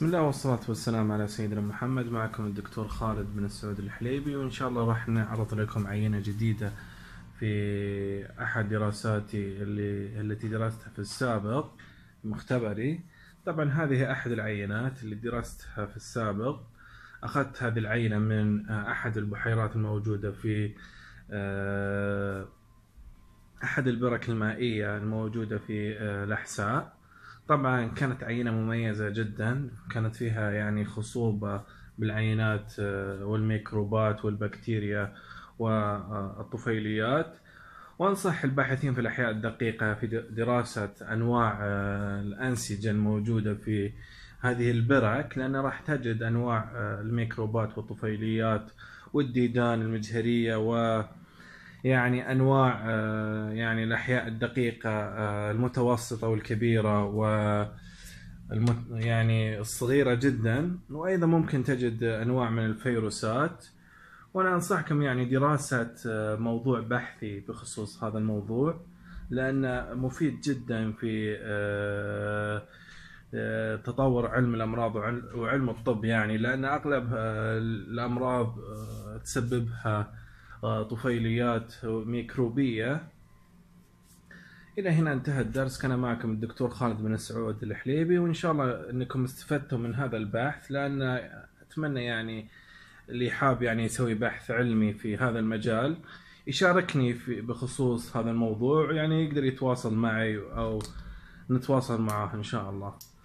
بسم الله والصلاة والسلام على سيدنا محمد معكم الدكتور خالد بن السعود الحليبي وإن شاء الله راح نعرض لكم عينة جديدة في أحد دراساتي اللي التي درستها في السابق مختبري طبعا هذه أحد العينات اللي درستها في السابق أخذت هذه العينة من أحد البحيرات الموجودة في آه، أحد البرك المائية الموجودة في آه، الأحساء طبعا كانت عينة مميزة جدا كانت فيها يعني خصوبة بالعينات آه، والميكروبات والبكتيريا والطفيليات وانصح الباحثين في الاحياء الدقيقه في دراسه انواع آه، الانسجه الموجوده في هذه البرك لان راح تجد انواع آه، الميكروبات والطفيليات والديدان المجهريه و يعني انواع آه، يعني الاحياء الدقيقه آه، المتوسطه والكبيره و يعني الصغيرة جدا وأيضا ممكن تجد أنواع من الفيروسات وأنا أنصحكم يعني دراسة آه، موضوع بحثي بخصوص هذا الموضوع لأنه مفيد جدا في تطور علم الأمراض وعلم الطب يعني لأن أغلب الأمراض تسببها طفيليات ميكروبية إلى هنا انتهى الدرس كان معكم الدكتور خالد بن سعود الحليبي وإن شاء الله أنكم استفدتم من هذا البحث لأن أتمنى يعني اللي حاب يعني يسوي بحث علمي في هذا المجال يشاركني في بخصوص هذا الموضوع يعني يقدر يتواصل معي أو نتواصل معاه إن شاء الله